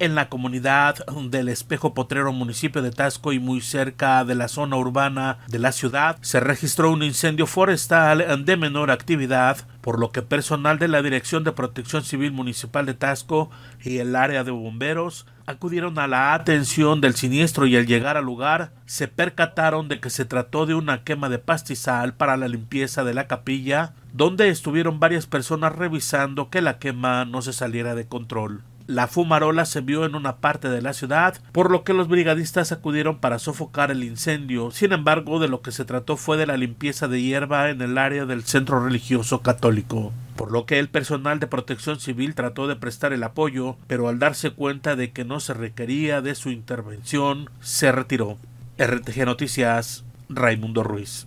en la comunidad del Espejo Potrero, municipio de Tasco y muy cerca de la zona urbana de la ciudad, se registró un incendio forestal de menor actividad, por lo que personal de la Dirección de Protección Civil Municipal de Tasco y el área de bomberos acudieron a la atención del siniestro y al llegar al lugar se percataron de que se trató de una quema de pastizal para la limpieza de la capilla, donde estuvieron varias personas revisando que la quema no se saliera de control. La fumarola se vio en una parte de la ciudad, por lo que los brigadistas acudieron para sofocar el incendio. Sin embargo, de lo que se trató fue de la limpieza de hierba en el área del centro religioso católico por lo que el personal de protección civil trató de prestar el apoyo, pero al darse cuenta de que no se requería de su intervención, se retiró. RTG Noticias, Raimundo Ruiz.